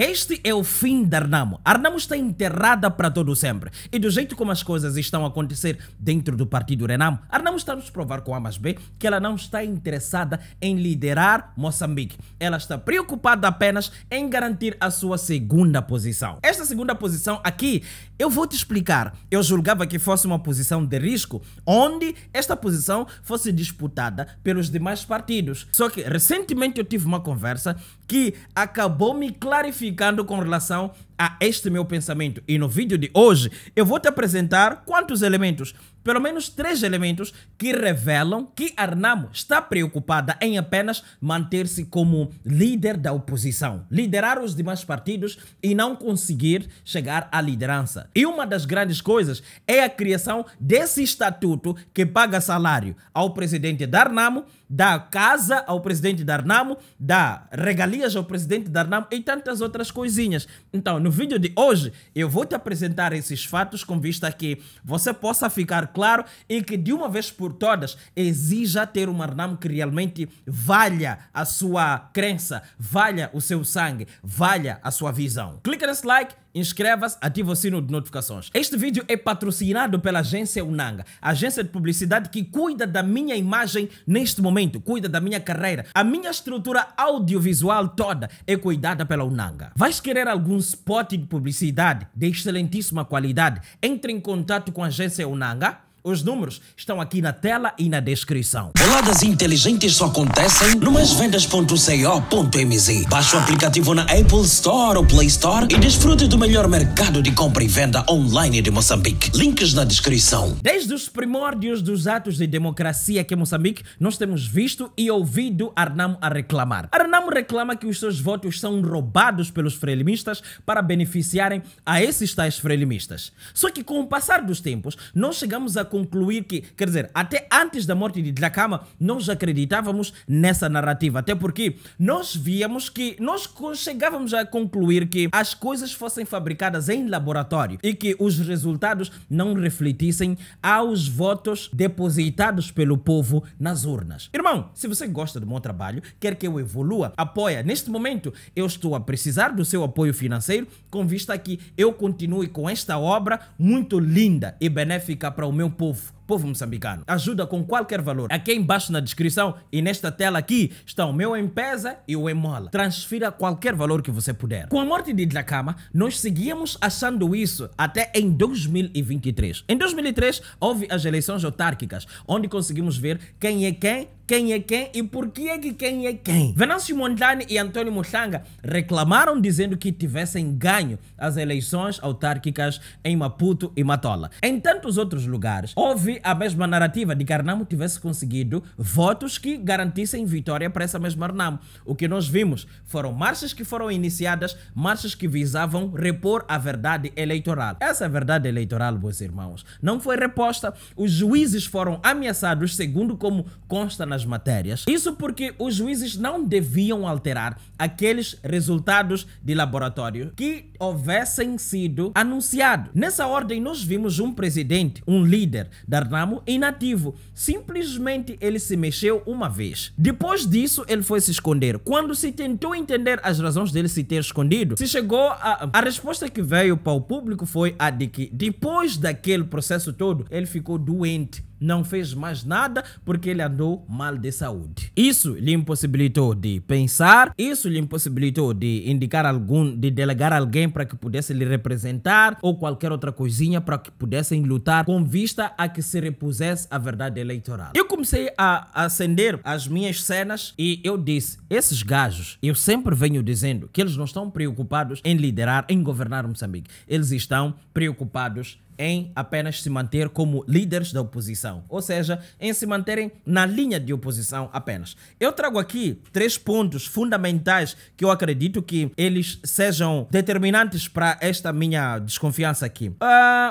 Este é o fim da Arnamo. Arnamo está enterrada para todo sempre. E do jeito como as coisas estão a acontecer dentro do partido Renamo, Arnamo está a nos provar com A mais B que ela não está interessada em liderar Moçambique. Ela está preocupada apenas em garantir a sua segunda posição. Esta segunda posição aqui, eu vou te explicar. Eu julgava que fosse uma posição de risco, onde esta posição fosse disputada pelos demais partidos. Só que recentemente eu tive uma conversa que acabou me clarificando ficando com relação a este meu pensamento. E no vídeo de hoje eu vou te apresentar quantos elementos, pelo menos três elementos, que revelam que Arnamo está preocupada em apenas manter-se como líder da oposição, liderar os demais partidos e não conseguir chegar à liderança. E uma das grandes coisas é a criação desse estatuto que paga salário ao presidente da Arnamo, da casa ao presidente da Arnamo, da regalias ao presidente da Arnamo e tantas outras coisinhas. Então, no vídeo de hoje eu vou te apresentar esses fatos com vista a que você possa ficar claro e que de uma vez por todas exija ter uma arnamo que realmente valha a sua crença, valha o seu sangue, valha a sua visão. Clica nesse like inscreva-se, ativa o sino de notificações. Este vídeo é patrocinado pela agência Unanga, agência de publicidade que cuida da minha imagem neste momento, cuida da minha carreira. A minha estrutura audiovisual toda é cuidada pela Unanga. Vais querer algum spot de publicidade de excelentíssima qualidade? Entre em contato com a agência Unanga os números estão aqui na tela e na descrição. Boladas inteligentes só acontecem no maisvendas.co.mz. Baixe o aplicativo na Apple Store ou Play Store e desfrute do melhor mercado de compra e venda online de Moçambique. Links na descrição. Desde os primórdios dos atos de democracia aqui em Moçambique, nós temos visto e ouvido Arnamo a reclamar. Arnamo reclama que os seus votos são roubados pelos frelimistas para beneficiarem a esses tais frelimistas. Só que com o passar dos tempos, nós chegamos a concluir que, quer dizer, até antes da morte de Dhlakama, nós acreditávamos nessa narrativa, até porque nós víamos que, nós chegávamos a concluir que as coisas fossem fabricadas em laboratório e que os resultados não refletissem aos votos depositados pelo povo nas urnas. Irmão, se você gosta do meu trabalho, quer que eu evolua, apoia. Neste momento, eu estou a precisar do seu apoio financeiro, com vista que eu continue com esta obra muito linda e benéfica para o meu povo povo moçambicano. Ajuda com qualquer valor. Aqui embaixo na descrição e nesta tela aqui estão o meu Empesa e o Emola. Transfira qualquer valor que você puder. Com a morte de Dlacama, nós seguíamos achando isso até em 2023. Em 2003 houve as eleições autárquicas, onde conseguimos ver quem é quem quem é quem e por que é que quem é quem. Venâncio Mondlane e Antônio Mochanga reclamaram dizendo que tivessem ganho as eleições autárquicas em Maputo e Matola. Em tantos outros lugares, houve a mesma narrativa de que Arnamo tivesse conseguido votos que garantissem vitória para essa mesma Arnamo. O que nós vimos foram marchas que foram iniciadas, marchas que visavam repor a verdade eleitoral. Essa verdade eleitoral, meus irmãos, não foi reposta. Os juízes foram ameaçados, segundo como consta nas matérias. Isso porque os juízes não deviam alterar aqueles resultados de laboratório que houvessem sido anunciados. Nessa ordem, nós vimos um presidente, um líder da ramo inativo. Simplesmente ele se mexeu uma vez. Depois disso, ele foi se esconder. Quando se tentou entender as razões dele se ter escondido, se chegou a... A resposta que veio para o público foi a de que depois daquele processo todo, ele ficou doente não fez mais nada porque ele andou mal de saúde. Isso lhe impossibilitou de pensar, isso lhe impossibilitou de indicar algum, de delegar alguém para que pudesse lhe representar ou qualquer outra coisinha para que pudessem lutar com vista a que se repusesse a verdade eleitoral. Eu comecei a acender as minhas cenas e eu disse, esses gajos, eu sempre venho dizendo que eles não estão preocupados em liderar, em governar Moçambique. Eles estão preocupados em apenas se manter como líderes da oposição, ou seja, em se manterem na linha de oposição apenas. Eu trago aqui três pontos fundamentais que eu acredito que eles sejam determinantes para esta minha desconfiança aqui. Uh,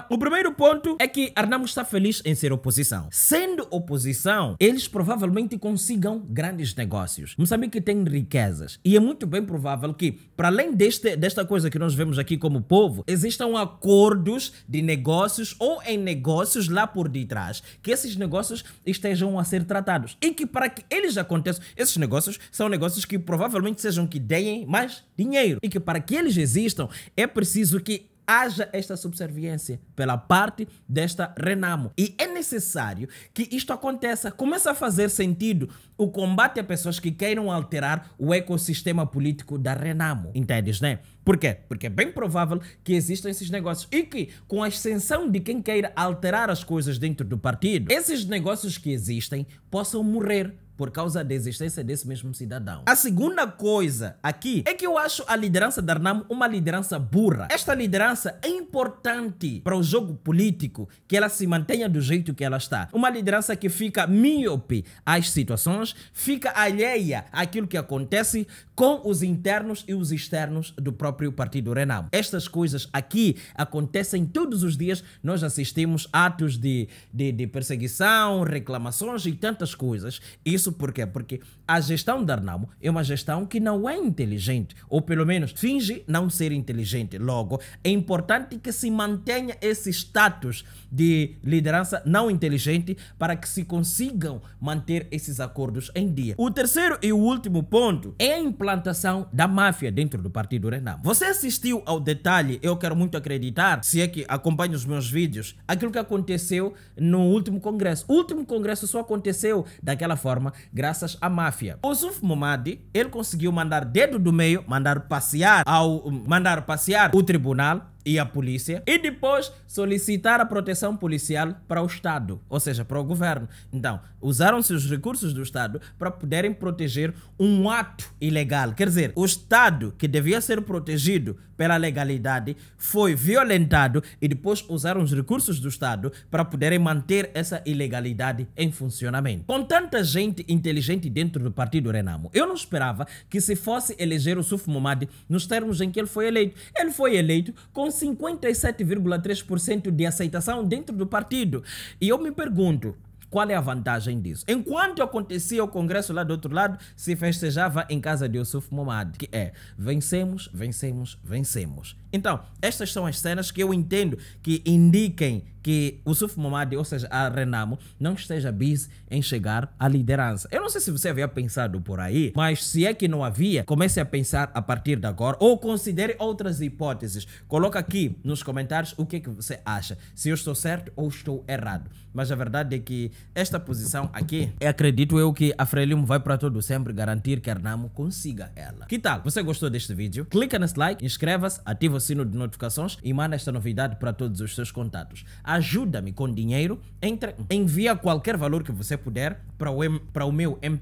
o primeiro ponto é que Arnamo está feliz em ser oposição. Sendo oposição, eles provavelmente consigam grandes negócios. Moçambique tem riquezas e é muito bem provável que, para além deste, desta coisa que nós vemos aqui como povo, existam acordos de negócios negócios ou em negócios lá por detrás, que esses negócios estejam a ser tratados e que para que eles aconteçam, esses negócios são negócios que provavelmente sejam que deem mais dinheiro e que para que eles existam é preciso que haja esta subserviência pela parte desta Renamo. E é necessário que isto aconteça. Começa a fazer sentido o combate a pessoas que queiram alterar o ecossistema político da Renamo. Entendes, né? Por quê? Porque é bem provável que existam esses negócios e que, com a ascensão de quem queira alterar as coisas dentro do partido, esses negócios que existem possam morrer por causa da existência desse mesmo cidadão. A segunda coisa aqui é que eu acho a liderança da Arnamo uma liderança burra. Esta liderança é importante para o jogo político, que ela se mantenha do jeito que ela está. Uma liderança que fica míope às situações, fica alheia àquilo que acontece com os internos e os externos do próprio partido Renamo. Estas coisas aqui acontecem todos os dias, nós assistimos atos de, de, de perseguição, reclamações e tantas coisas. Isso isso por quê? Porque a gestão da Arnamo é uma gestão que não é inteligente, ou pelo menos finge não ser inteligente. Logo, é importante que se mantenha esse status de liderança não inteligente para que se consigam manter esses acordos em dia. O terceiro e o último ponto é a implantação da máfia dentro do partido Renamo. Você assistiu ao detalhe, eu quero muito acreditar, se é que acompanha os meus vídeos, aquilo que aconteceu no último congresso. O último congresso só aconteceu daquela forma graças à máfia. Osuf Momadi, ele conseguiu mandar dedo do meio, mandar passear ao mandar passear o tribunal e a polícia e depois solicitar a proteção policial para o Estado, ou seja, para o governo. Então, usaram-se os recursos do Estado para poderem proteger um ato ilegal. Quer dizer, o Estado que devia ser protegido pela legalidade foi violentado e depois usaram os recursos do Estado para poderem manter essa ilegalidade em funcionamento. Com tanta gente inteligente dentro do partido Renamo, eu não esperava que se fosse eleger o Suf Momad nos termos em que ele foi eleito. Ele foi eleito com 57,3% de aceitação dentro do partido. E eu me pergunto, qual é a vantagem disso? Enquanto acontecia o congresso lá do outro lado, se festejava em casa de Yusuf Momad, que é vencemos, vencemos, vencemos. Então, estas são as cenas que eu entendo que indiquem que o Suf Momad, ou seja, a Renamo, não esteja busy em chegar à liderança. Eu não sei se você havia pensado por aí, mas se é que não havia, comece a pensar a partir de agora ou considere outras hipóteses. Coloca aqui nos comentários o que, é que você acha, se eu estou certo ou estou errado. Mas a verdade é que esta posição aqui, eu acredito eu que a Frelimo vai para todo sempre garantir que Arnamo consiga ela. Que tal? Você gostou deste vídeo? Clica nesse like, inscreva-se, ativa o sino de notificações e manda esta novidade para todos os seus contatos. Ajuda-me com dinheiro, entre, envia qualquer valor que você puder para o, o meu m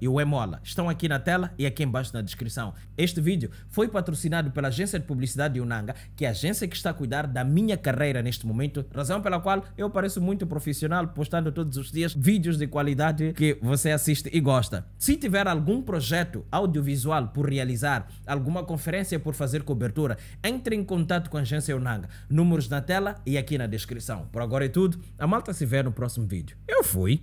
e o Emola. Estão aqui na tela e aqui embaixo na descrição. Este vídeo foi patrocinado pela agência de publicidade Unanga, que é a agência que está a cuidar da minha carreira neste momento, razão pela qual eu pareço muito profissional postando todos todos os dias vídeos de qualidade que você assiste e gosta. Se tiver algum projeto audiovisual por realizar, alguma conferência por fazer cobertura, entre em contato com a agência Unanga. Números na tela e aqui na descrição. Por agora é tudo. A malta se vê no próximo vídeo. Eu fui.